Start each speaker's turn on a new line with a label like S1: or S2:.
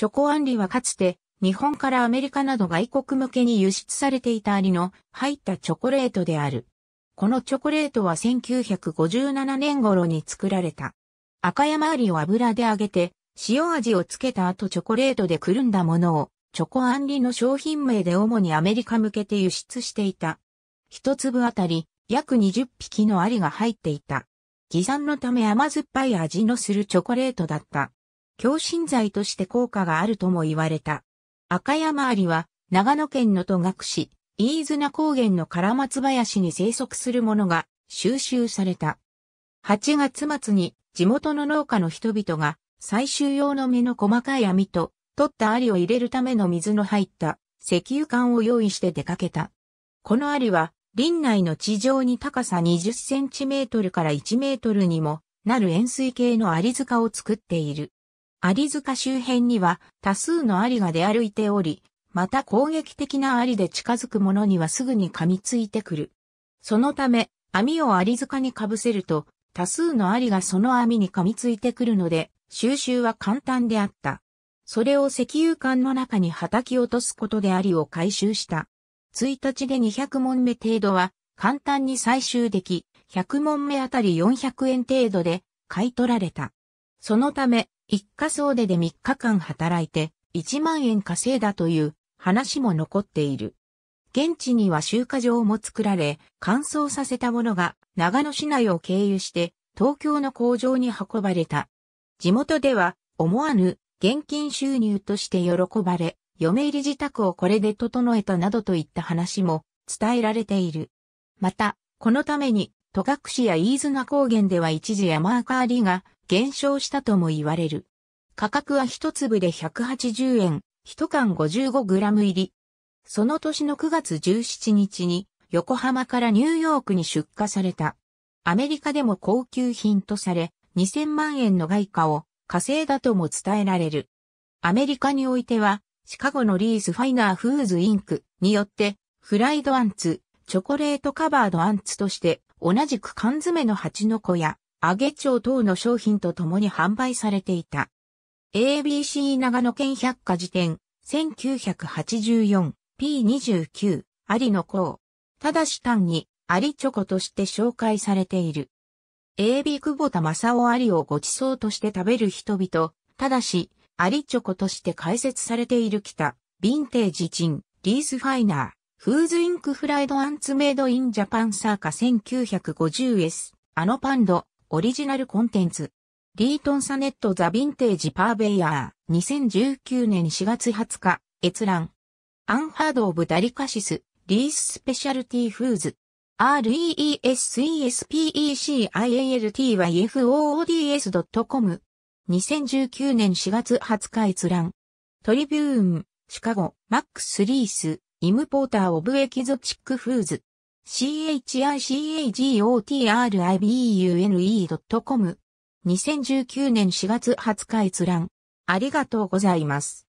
S1: チョコアンリはかつて、日本からアメリカなど外国向けに輸出されていたアリの入ったチョコレートである。このチョコレートは1957年頃に作られた。赤山アリを油で揚げて、塩味をつけた後チョコレートでくるんだものを、チョコアンリの商品名で主にアメリカ向けて輸出していた。一粒あたり、約20匹のアリが入っていた。偽酸のため甘酸っぱい味のするチョコレートだった。強心剤として効果があるとも言われた。赤山ありは、長野県の戸隠市、飯綱高原の唐松林に生息するものが収集された。8月末に地元の農家の人々が採集用の目の細かい網と取ったありを入れるための水の入った石油管を用意して出かけた。このアリは林内の地上に高さ20センチメートルから1メートルにもなる円錐形のアリ塚を作っている。有塚周辺には多数のアリが出歩いており、また攻撃的なアリで近づく者にはすぐに噛みついてくる。そのため、網をアリ塚に被せると、多数のアリがその網に噛みついてくるので、収集は簡単であった。それを石油管の中に叩き落とすことでアリを回収した。1日で200問目程度は簡単に採集でき、100問目あたり400円程度で買い取られた。そのため、一家総出で3日間働いて1万円稼いだという話も残っている。現地には集荷場も作られ、乾燥させたものが長野市内を経由して東京の工場に運ばれた。地元では思わぬ現金収入として喜ばれ、嫁入り自宅をこれで整えたなどといった話も伝えられている。また、このために戸隠や飯綱高原では一時山明かりが減少したとも言われる。価格は一粒で180円、一缶 55g 入り。その年の9月17日に横浜からニューヨークに出荷された。アメリカでも高級品とされ、2000万円の外貨を稼いだとも伝えられる。アメリカにおいては、シカゴのリースファイナーフーズインクによって、フライドアンツ、チョコレートカバードアンツとして、同じく缶詰の蜂の子や揚げ町等の商品と共に販売されていた。ABC 長野県百科事典、1984、P29、ありの子ただし単に、ありチョコとして紹介されている。AB 久保田正夫ありをご馳走として食べる人々、ただし、ありチョコとして解説されている北、ヴィンテージチン、リースファイナー、フーズインクフライドアンツメイドインジャパンサーカ 1950S、あのパンド、オリジナルコンテンツ。リートンサネットザ・ヴィンテージ・パーベイヤー、2019年4月20日、閲覧。アンハード・オブ・ダリカシス、リース・スペシャルティ・フーズ。reesespecialtyfoods.com 2019年4月20日閲覧。トリビューン、シカゴ、マックス・リース、イムポーター・オブ・エキゾチック・フーズ。chicagotribune.com2019 年4月20日閲覧。ありがとうございます。